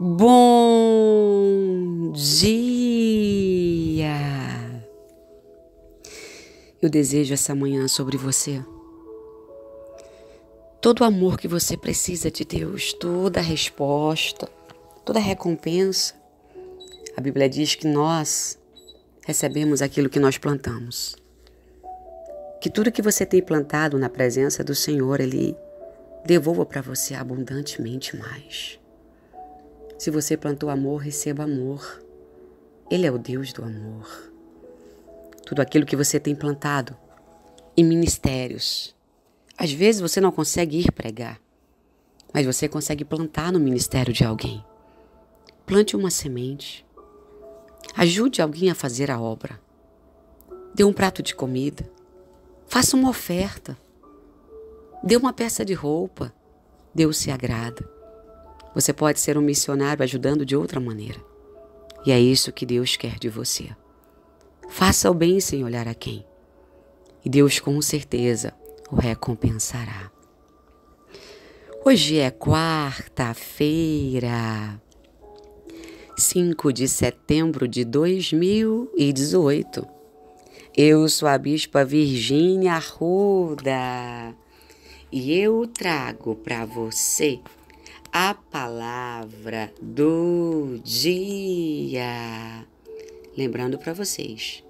Bom dia! Eu desejo essa manhã sobre você todo o amor que você precisa de Deus, toda a resposta, toda a recompensa. A Bíblia diz que nós recebemos aquilo que nós plantamos. Que tudo que você tem plantado na presença do Senhor, Ele devolva para você abundantemente mais. Se você plantou amor, receba amor. Ele é o Deus do amor. Tudo aquilo que você tem plantado em ministérios. Às vezes você não consegue ir pregar, mas você consegue plantar no ministério de alguém. Plante uma semente. Ajude alguém a fazer a obra. Dê um prato de comida. Faça uma oferta. Dê uma peça de roupa. Deus se agrada. Você pode ser um missionário ajudando de outra maneira. E é isso que Deus quer de você. Faça o bem sem olhar a quem. E Deus com certeza o recompensará. Hoje é quarta-feira, 5 de setembro de 2018. Eu sou a Bispa Virgínia Arruda e eu trago para você a palavra do dia. Lembrando para vocês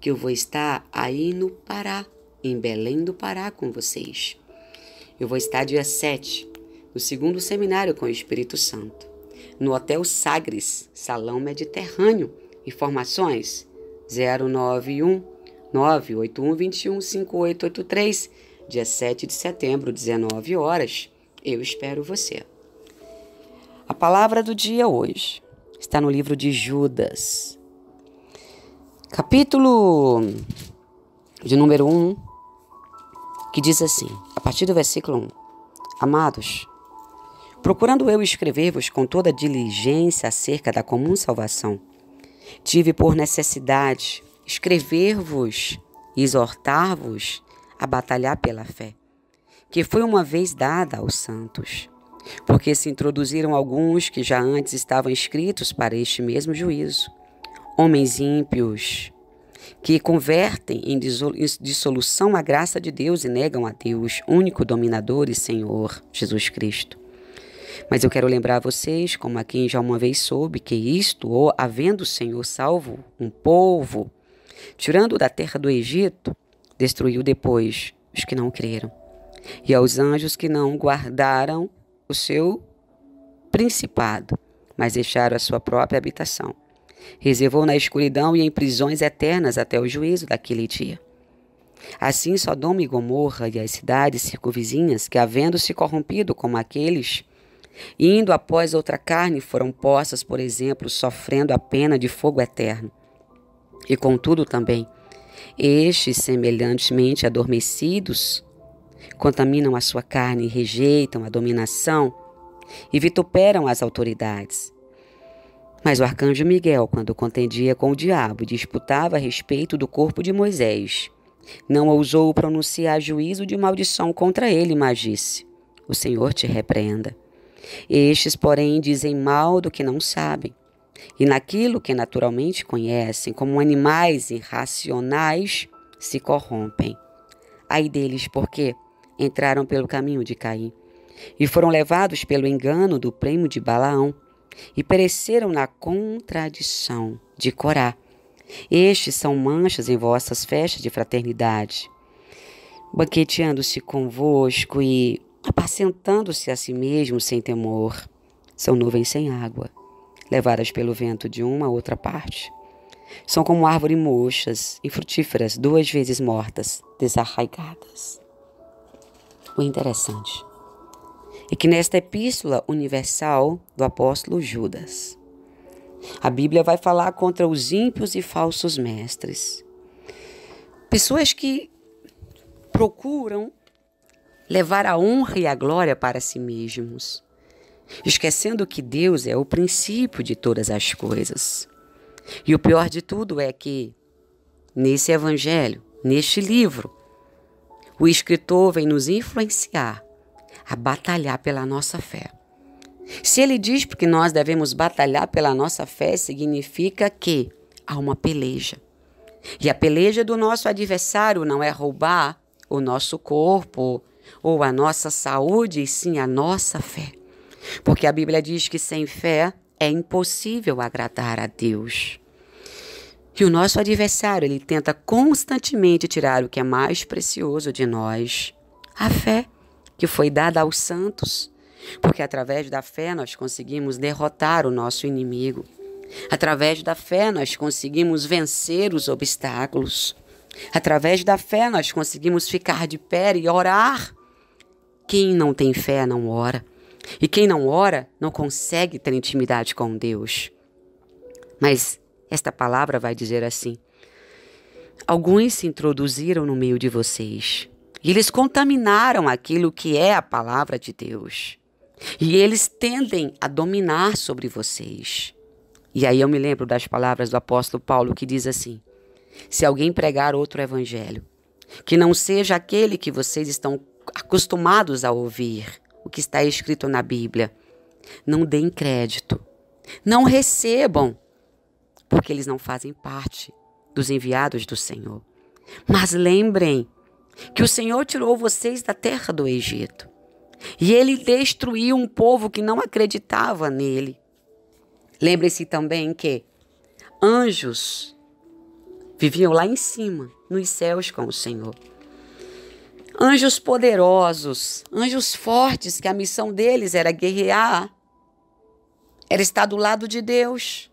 que eu vou estar aí no Pará, em Belém do Pará com vocês. Eu vou estar dia 7, no segundo seminário com o Espírito Santo, no Hotel Sagres, Salão Mediterrâneo. Informações 091 981 5883, dia 7 de setembro, 19 horas. Eu espero você. A palavra do dia hoje está no livro de Judas, capítulo de número 1, que diz assim, a partir do versículo 1: Amados, procurando eu escrever-vos com toda diligência acerca da comum salvação, tive por necessidade escrever-vos e exortar-vos a batalhar pela fé, que foi uma vez dada aos santos porque se introduziram alguns que já antes estavam inscritos para este mesmo juízo, homens ímpios, que convertem em dissolução a graça de Deus e negam a Deus, único dominador e Senhor, Jesus Cristo. Mas eu quero lembrar a vocês, como a quem já uma vez soube, que isto, ou havendo o Senhor salvo um povo, tirando da terra do Egito, destruiu depois os que não creram, e aos anjos que não guardaram o seu principado, mas deixaram a sua própria habitação. Reservou na escuridão e em prisões eternas até o juízo daquele dia. Assim, Sodoma e Gomorra e as cidades circunvizinhas, que havendo se corrompido como aqueles, indo após outra carne, foram postas, por exemplo, sofrendo a pena de fogo eterno. E contudo também, estes semelhantemente adormecidos, contaminam a sua carne e rejeitam a dominação e vituperam as autoridades. Mas o arcanjo Miguel, quando contendia com o diabo e disputava a respeito do corpo de Moisés, não ousou pronunciar juízo de maldição contra ele, mas disse: O Senhor te repreenda. Estes, porém, dizem mal do que não sabem, e naquilo que naturalmente conhecem, como animais irracionais, se corrompem. Ai deles, porque entraram pelo caminho de Caim e foram levados pelo engano do prêmio de Balaão e pereceram na contradição de Corá. Estes são manchas em vossas festas de fraternidade, banqueteando-se convosco e apacentando-se a si mesmos sem temor. São nuvens sem água, levadas pelo vento de uma a outra parte. São como árvores e frutíferas duas vezes mortas, desarraigadas o interessante é que nesta epístola universal do apóstolo Judas, a Bíblia vai falar contra os ímpios e falsos mestres. Pessoas que procuram levar a honra e a glória para si mesmos, esquecendo que Deus é o princípio de todas as coisas. E o pior de tudo é que, nesse evangelho, neste livro, o escritor vem nos influenciar a batalhar pela nossa fé. Se ele diz que nós devemos batalhar pela nossa fé, significa que há uma peleja. E a peleja do nosso adversário não é roubar o nosso corpo ou a nossa saúde, e sim a nossa fé. Porque a Bíblia diz que sem fé é impossível agradar a Deus que o nosso adversário ele tenta constantemente tirar o que é mais precioso de nós, a fé que foi dada aos santos, porque através da fé nós conseguimos derrotar o nosso inimigo. Através da fé nós conseguimos vencer os obstáculos. Através da fé nós conseguimos ficar de pé e orar. Quem não tem fé não ora. E quem não ora não consegue ter intimidade com Deus. Mas esta palavra vai dizer assim: Alguns se introduziram no meio de vocês, e eles contaminaram aquilo que é a palavra de Deus. E eles tendem a dominar sobre vocês. E aí eu me lembro das palavras do apóstolo Paulo que diz assim: Se alguém pregar outro evangelho, que não seja aquele que vocês estão acostumados a ouvir, o que está escrito na Bíblia, não deem crédito. Não recebam porque eles não fazem parte dos enviados do Senhor. Mas lembrem que o Senhor tirou vocês da terra do Egito e ele destruiu um povo que não acreditava nele. Lembre-se também que anjos viviam lá em cima, nos céus com o Senhor. Anjos poderosos, anjos fortes, que a missão deles era guerrear, era estar do lado de Deus.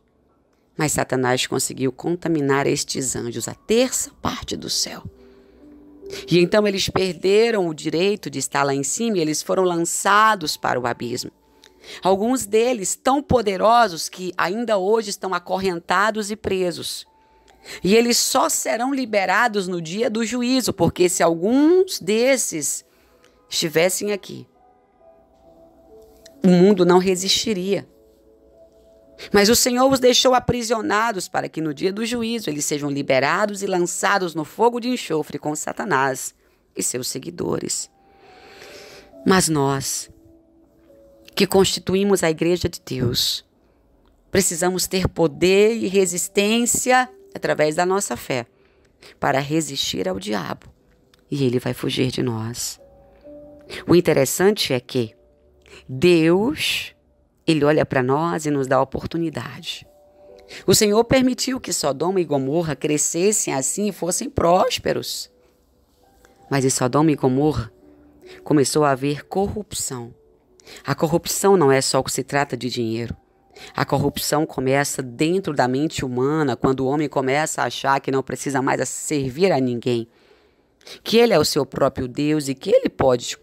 Mas Satanás conseguiu contaminar estes anjos, a terça parte do céu. E então eles perderam o direito de estar lá em cima e eles foram lançados para o abismo. Alguns deles tão poderosos que ainda hoje estão acorrentados e presos. E eles só serão liberados no dia do juízo, porque se alguns desses estivessem aqui, o mundo não resistiria. Mas o Senhor os deixou aprisionados para que no dia do juízo eles sejam liberados e lançados no fogo de enxofre com Satanás e seus seguidores. Mas nós, que constituímos a Igreja de Deus, precisamos ter poder e resistência através da nossa fé para resistir ao diabo e ele vai fugir de nós. O interessante é que Deus ele olha para nós e nos dá oportunidade. O Senhor permitiu que Sodoma e Gomorra crescessem assim e fossem prósperos. Mas em Sodoma e Gomorra começou a haver corrupção. A corrupção não é só o que se trata de dinheiro. A corrupção começa dentro da mente humana, quando o homem começa a achar que não precisa mais servir a ninguém, que ele é o seu próprio Deus e que ele pode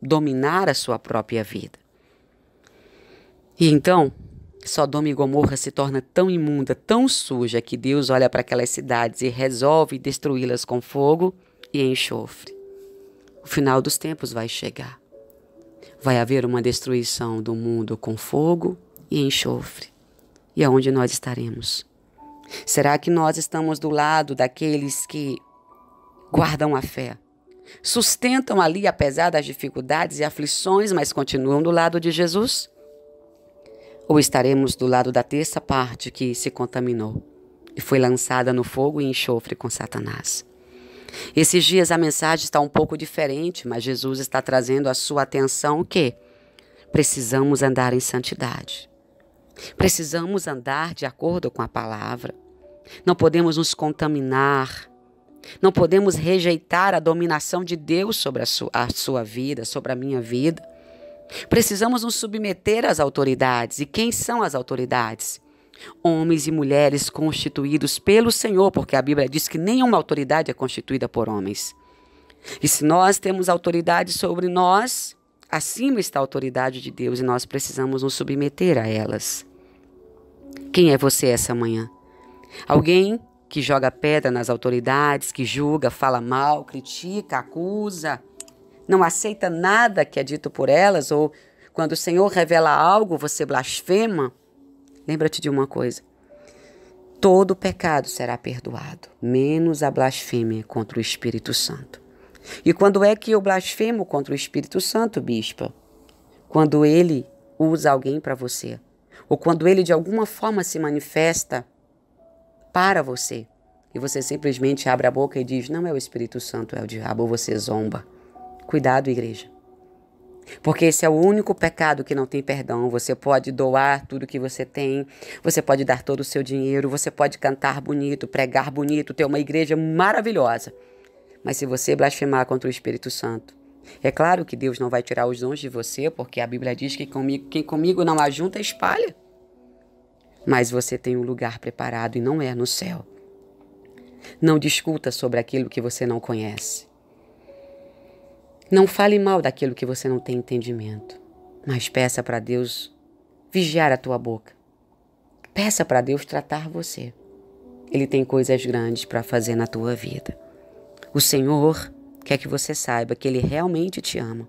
dominar a sua própria vida. E então, Sodoma e Gomorra se torna tão imunda, tão suja, que Deus olha para aquelas cidades e resolve destruí-las com fogo e enxofre. O final dos tempos vai chegar. Vai haver uma destruição do mundo com fogo e enxofre. E aonde nós estaremos? Será que nós estamos do lado daqueles que guardam a fé? Sustentam ali apesar das dificuldades e aflições, mas continuam do lado de Jesus? Ou estaremos do lado da terça parte que se contaminou e foi lançada no fogo e enxofre com Satanás. Esses dias a mensagem está um pouco diferente, mas Jesus está trazendo a sua atenção que precisamos andar em santidade. Precisamos andar de acordo com a palavra. Não podemos nos contaminar. Não podemos rejeitar a dominação de Deus sobre a sua, a sua vida, sobre a minha vida. Precisamos nos submeter às autoridades. E quem são as autoridades? Homens e mulheres constituídos pelo Senhor, porque a Bíblia diz que nenhuma autoridade é constituída por homens. E se nós temos autoridade sobre nós, acima está a autoridade de Deus e nós precisamos nos submeter a elas. Quem é você essa manhã? Alguém que joga pedra nas autoridades, que julga, fala mal, critica, acusa? não aceita nada que é dito por elas, ou quando o Senhor revela algo, você blasfema, lembra-te de uma coisa: todo pecado será perdoado, menos a blasfêmia contra o Espírito Santo. E quando é que eu blasfemo contra o Espírito Santo, bispa? Quando ele usa alguém para você, ou quando ele de alguma forma se manifesta para você, e você simplesmente abre a boca e diz: Não é o Espírito Santo, é o diabo, ou você zomba. Cuidado, igreja. Porque esse é o único pecado que não tem perdão. Você pode doar tudo que você tem, você pode dar todo o seu dinheiro, você pode cantar bonito, pregar bonito, ter uma igreja maravilhosa. Mas se você blasfemar contra o Espírito Santo, é claro que Deus não vai tirar os dons de você, porque a Bíblia diz que comigo, quem comigo não ajunta, espalha. Mas você tem um lugar preparado e não é no céu. Não discuta sobre aquilo que você não conhece. Não fale mal daquilo que você não tem entendimento, mas peça para Deus vigiar a tua boca. Peça para Deus tratar você. Ele tem coisas grandes para fazer na tua vida. O Senhor quer que você saiba que Ele realmente te ama,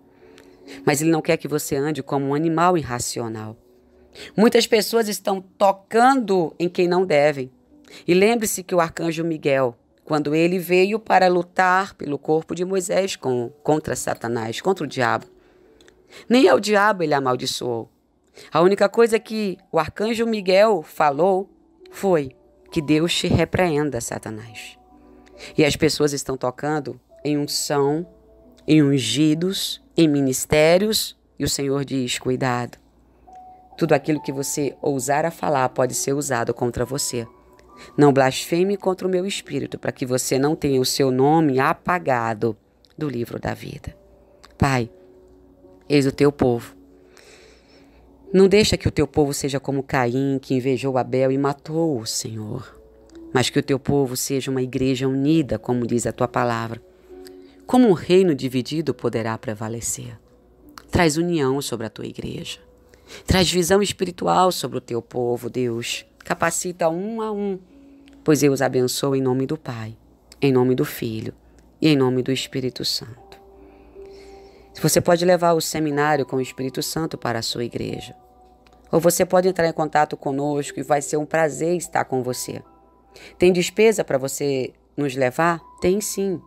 mas Ele não quer que você ande como um animal irracional. Muitas pessoas estão tocando em quem não devem. E lembre-se que o arcanjo Miguel quando ele veio para lutar pelo corpo de Moisés com, contra Satanás, contra o diabo. Nem ao diabo ele amaldiçoou. A única coisa que o arcanjo Miguel falou foi que Deus te repreenda, Satanás. E as pessoas estão tocando em unção, em ungidos, em ministérios, e o Senhor diz: cuidado. Tudo aquilo que você ousar a falar pode ser usado contra você. Não blasfeme contra o meu espírito, para que você não tenha o seu nome apagado do livro da vida. Pai, eis o teu povo. Não deixa que o teu povo seja como Caim, que invejou Abel e matou o Senhor, mas que o teu povo seja uma igreja unida, como diz a tua palavra. Como um reino dividido poderá prevalecer? Traz união sobre a tua igreja. Traz visão espiritual sobre o teu povo, Deus. Capacita um a um, pois eu os abençoo em nome do Pai, em nome do Filho e em nome do Espírito Santo. Você pode levar o seminário com o Espírito Santo para a sua igreja. Ou você pode entrar em contato conosco e vai ser um prazer estar com você. Tem despesa para você nos levar? Tem sim.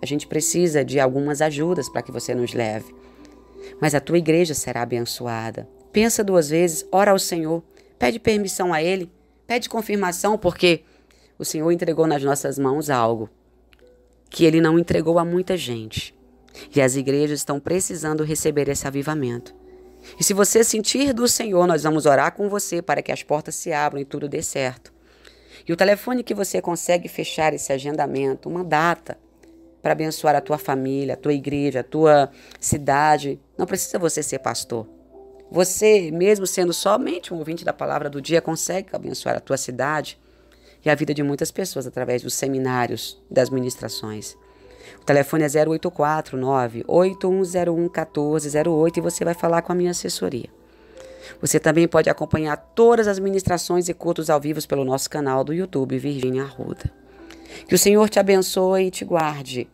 A gente precisa de algumas ajudas para que você nos leve. Mas a tua igreja será abençoada. Pensa duas vezes, ora ao Senhor, pede permissão a Ele, pede confirmação, porque o Senhor entregou nas nossas mãos algo que Ele não entregou a muita gente. E as igrejas estão precisando receber esse avivamento. E se você sentir do Senhor, nós vamos orar com você para que as portas se abram e tudo dê certo. E o telefone que você consegue fechar esse agendamento, uma data para abençoar a tua família, a tua igreja, a tua cidade, não precisa você ser pastor. Você, mesmo sendo somente um ouvinte da palavra do dia, consegue abençoar a tua cidade e a vida de muitas pessoas através dos seminários das ministrações. O telefone é 0849 8101 1408 e você vai falar com a minha assessoria. Você também pode acompanhar todas as ministrações e cultos ao vivo pelo nosso canal do YouTube, Virgínia Arruda. Que o Senhor te abençoe e te guarde.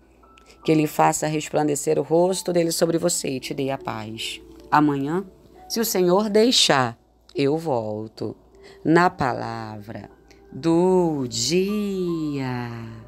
Que Ele faça resplandecer o rosto dele sobre você e te dê a paz. Amanhã se o Senhor deixar, eu volto na palavra do dia.